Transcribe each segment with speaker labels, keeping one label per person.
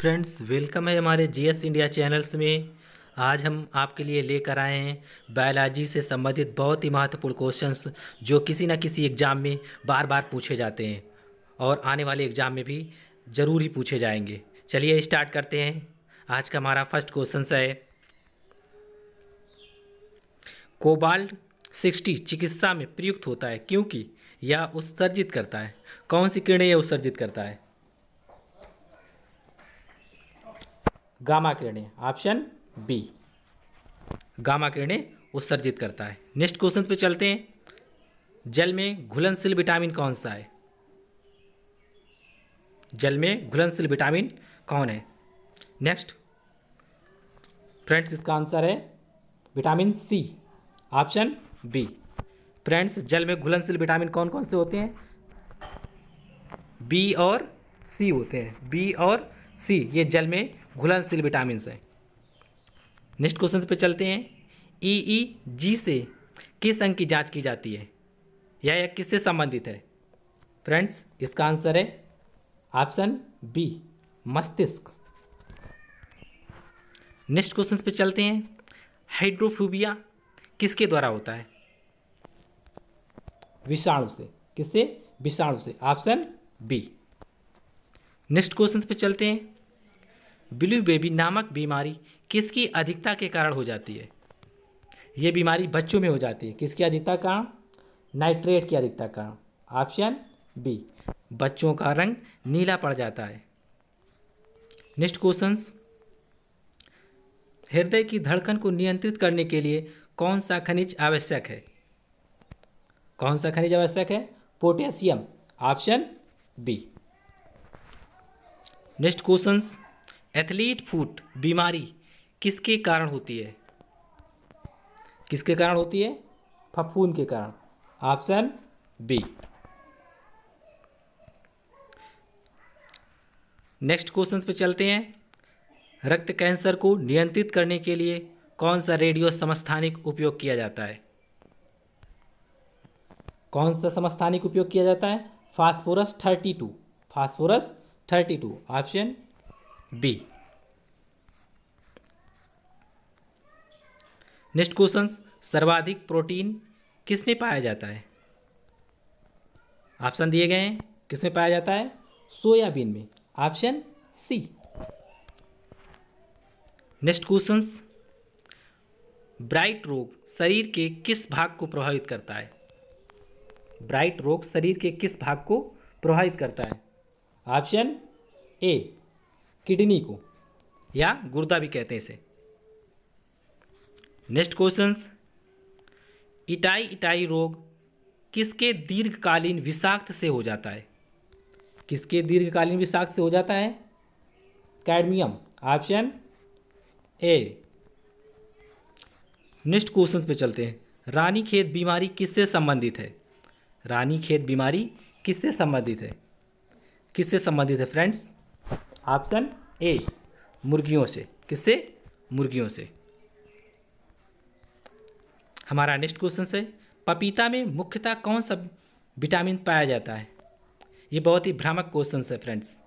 Speaker 1: friends welcome है हमारे GS India channels में आज हम आपके लिए लेकर आए हैं बायोलॉजी से संबंधित बहुत ही महत्वपूर्ण क्वेश्चंस जो किसी ना किसी एग्ज़ाम में बार बार पूछे जाते हैं और आने वाले एग्ज़ाम में भी ज़रूर ही पूछे जाएंगे चलिए स्टार्ट करते हैं आज का हमारा फर्स्ट क्वेश्चन है कोबाल्ट सिक्सटी चिकित्सा में प्रयुक्त होता है क्योंकि यह उत्सर्जित करता है कौन सी किरणें यह उत्सर्जित करता है गामा किरणें ऑप्शन बी गामा किरणें उत्सर्जित करता है नेक्स्ट क्वेश्चन पे चलते हैं जल में घुलनशील विटामिन कौन सा है जल में घुलनशील विटामिन कौन है नेक्स्ट फ्रेंड्स इसका आंसर है vitamin C option B friends जल में घुलनशील विटामिन कौन कौन से होते हैं बी और सी होते हैं बी और सी ये जल में घुलनशील विटामिन है नेक्स्ट क्वेश्चन पे चलते हैं ई ई जी से किस अंग की जांच की जाती है या यह किससे संबंधित है फ्रेंड्स इसका आंसर है ऑप्शन बी मस्तिष्क नेक्स्ट क्वेश्चन पे चलते हैं हाइड्रोफोबिया किसके द्वारा होता है विषाणु से किससे विषाणु से ऑप्शन बी नेक्स्ट क्वेश्चन पे चलते हैं ब्लू बेबी नामक बीमारी किसकी अधिकता के कारण हो जाती है ये बीमारी बच्चों में हो जाती है किसकी अधिकता कारण नाइट्रेट की अधिकता कारण ऑप्शन बी बच्चों का रंग नीला पड़ जाता है नेक्स्ट क्वेश्चन हृदय की धड़कन को नियंत्रित करने के लिए कौन सा खनिज आवश्यक है कौन सा खनिज आवश्यक है potassium option B next question athlete foot बीमारी किसके कारण होती है किसके कारण होती है फफूंद के कारण ऑप्शन बी नेक्स्ट क्वेश्चन पे चलते हैं रक्त कैंसर को नियंत्रित करने के लिए कौन सा रेडियो समस्थानिक उपयोग किया जाता है कौन सा समस्थानिक उपयोग किया जाता है phosphorus 32 phosphorus 32 option B next question सर्वाधिक प्रोटीन किस में पाया जाता है ऑप्शन दिए गए हैं किस में पाया जाता है सोयाबीन में option C next question bright रोग शरीर के किस भाग को प्रभावित करता है ब्राइट रोग शरीर के किस भाग को प्रभावित करता है ऑप्शन ए किडनी को या गुर्दा भी कहते हैं इसे नेक्स्ट क्वेश्चन इटाई इटाई रोग किसके दीर्घकालीन विषाक्त से हो जाता है किसके दीर्घकालीन विषाक्त से हो जाता है cadmium option A next question पे चलते हैं रानी खेत बीमारी किससे संबंधित है रानी खेत बीमारी किससे संबंधित है किससे संबंधित है फ्रेंड्स ऑप्शन ए मुर्गियों से किससे मुर्गियों से हमारा नेक्स्ट क्वेश्चन से पपीता में मुख्यतः कौन सा विटामिन पाया जाता है ये बहुत ही भ्रामक क्वेश्चन है फ्रेंड्स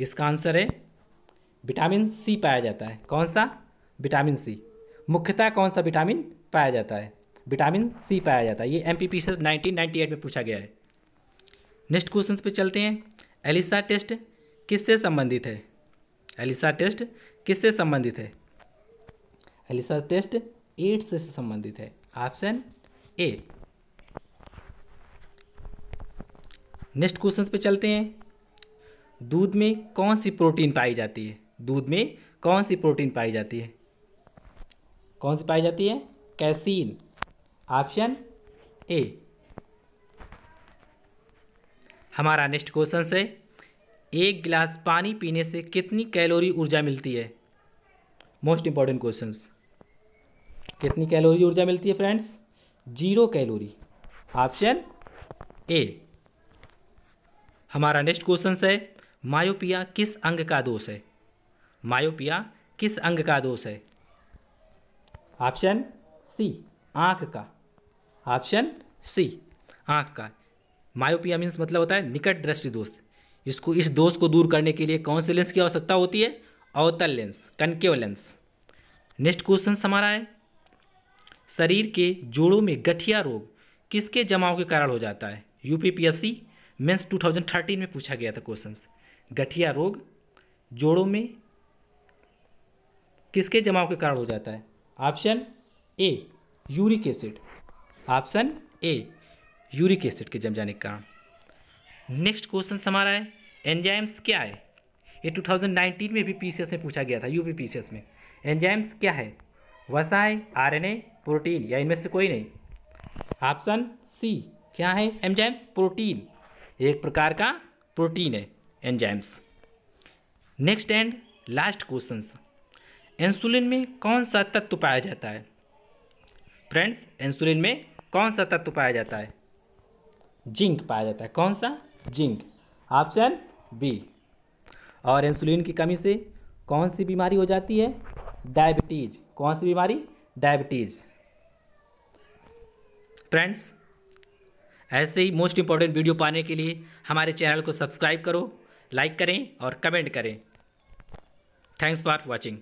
Speaker 1: इसका आंसर है विटामिन सी पाया जाता है कौन सा विटामिन सी मुख्यतः कौन सा विटामिन पाया जाता है विटामिन सी पाया जाता है ये एम पी पी से नाइनटीन में पूछा गया है नेक्स्ट क्वेश्चन पे चलते हैं एलिसा टेस्ट किससे संबंधित है एलिसा टेस्ट किससे संबंधित है एलिसा टेस्ट एड्स से संबंधित है ऑप्शन ए नेक्स्ट क्वेश्चन पे चलते हैं दूध में कौन सी प्रोटीन पाई जाती है दूध में कौन सी प्रोटीन पाई जाती है कौन सी पाई जाती है कैसीन ऑप्शन ए हमारा नेक्स्ट क्वेश्चन है एक गिलास पानी पीने से कितनी कैलोरी ऊर्जा मिलती है मोस्ट इंपॉर्टेंट क्वेश्चन कितनी कैलोरी ऊर्जा मिलती है friends zero calorie option A हमारा नेक्स्ट क्वेश्चन है मायोपिया किस अंग का दोष है मायोपिया किस अंग का दोष है ऑप्शन सी आँख का ऑप्शन सी आँख का मायोपिया मीन्स मतलब होता है निकट दृष्टि दोष इसको इस दोष को दूर करने के लिए कौन से लेंस की आवश्यकता होती है अवतल lens concave lens next question हमारा है शरीर के जोड़ों में गठिया रोग किसके जमाव के कारण हो जाता है यूपीपीएससी मेंस 2013 में पूछा गया था क्वेश्चन गठिया रोग जोड़ों में किसके जमाव के कारण हो जाता है option A uric acid option A uric acid के जम जाने के कारण नेक्स्ट क्वेश्चन हमारा है एंजाइम्स क्या है ये 2019 में भी पीसीएस में पूछा गया था यूपी पीसीएस में एंजाइम्स क्या है वसाए आरएनए प्रोटीन या इनमें से कोई नहीं ऑप्शन सी क्या है एंजाइम्स प्रोटीन एक प्रकार का प्रोटीन है enzymes next and last question insulin में कौन सा तत्व पाया जाता है फ्रेंड्स इंसुलिन में कौन सा तत्व पाया जाता है जिंक पाया जाता है कौन सा जिंक ऑप्शन बी और इंसुलिन की कमी से कौन सी बीमारी हो जाती है डायबिटीज कौन सी बीमारी डायबिटीज फ्रेंड्स ऐसे ही मोस्ट इंपॉर्टेंट वीडियो पाने के लिए हमारे चैनल को सब्सक्राइब करो लाइक करें और कमेंट करें थैंक्स फॉर वॉचिंग